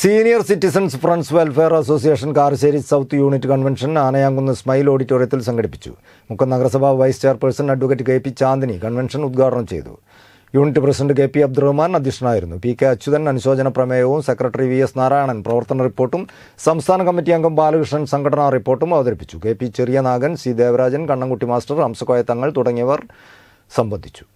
senior citizens friends welfare association Karassery south unit convention Anayamkunnu smile ഓഡിറ്റോറിയത്തിൽ സംഘടിപ്പിച്ചു മുക്കൻ നഗരസഭാ vice chairperson advocate K P Chandini convention ഉദ്ഘാടനം ചെയ്തു unit president K P Abdurahman അധ്യക്ഷനായിരുന്നു P K Achuthan അനുശോചന പ്രമേയവും സെക്രട്ടറി വി എസ് നാരായണൻ പ്രവർത്തന റിപ്പോർട്ടും സംസ്ഥാന കമ്മിറ്റി അംഗം ബാലകൃഷ്ണൻ സംഘടനാ റിപ്പോർട്ടും അവതരിപ്പിച്ചു K P Nagan C Devarajan Kannankutty master Hamsakoya Thangal തുടങ്ങിയവർ സംബന്ധിച്ചു